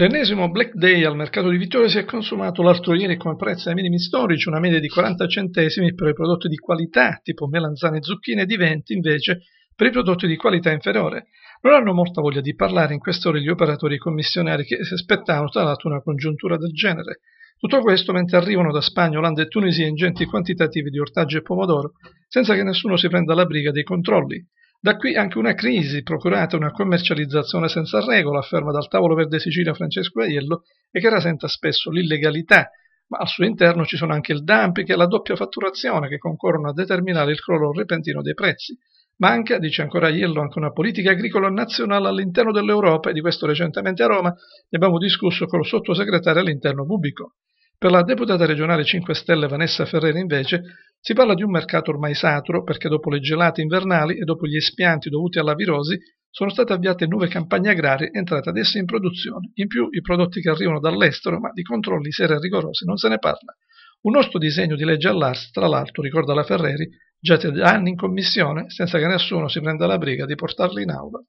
L'ennesimo Black Day al mercato di Vittoria si è consumato l'altro ieri come prezzo ai minimi storici, una media di 40 centesimi per i prodotti di qualità tipo melanzane e zucchine di 20 invece per i prodotti di qualità inferiore. Non hanno molta voglia di parlare in quest'ora gli operatori commissionari che si aspettavano tra l'altro una congiuntura del genere. Tutto questo mentre arrivano da Spagna, Olanda e Tunisia ingenti quantitativi di ortaggi e pomodoro, senza che nessuno si prenda la briga dei controlli. Da qui anche una crisi procurata una commercializzazione senza regola, afferma dal tavolo verde Sicilia Francesco Aiello, e che rasenta spesso l'illegalità, ma al suo interno ci sono anche il dumping e la doppia fatturazione che concorrono a determinare il crollo repentino dei prezzi. Manca, dice ancora Aiello, anche una politica agricola nazionale all'interno dell'Europa e di questo recentemente a Roma ne abbiamo discusso con il sottosegretario all'interno Bubico. Per la deputata regionale 5 Stelle Vanessa Ferrera invece si parla di un mercato ormai saturo perché dopo le gelate invernali e dopo gli espianti dovuti alla virosi sono state avviate nuove campagne agrarie entrate adesso in produzione. In più i prodotti che arrivano dall'estero, ma di controlli seri e rigorosi non se ne parla. Un nostro disegno di legge all'Ars, tra l'altro, ricorda la Ferreri, già da anni in commissione senza che nessuno si prenda la briga di portarli in aula.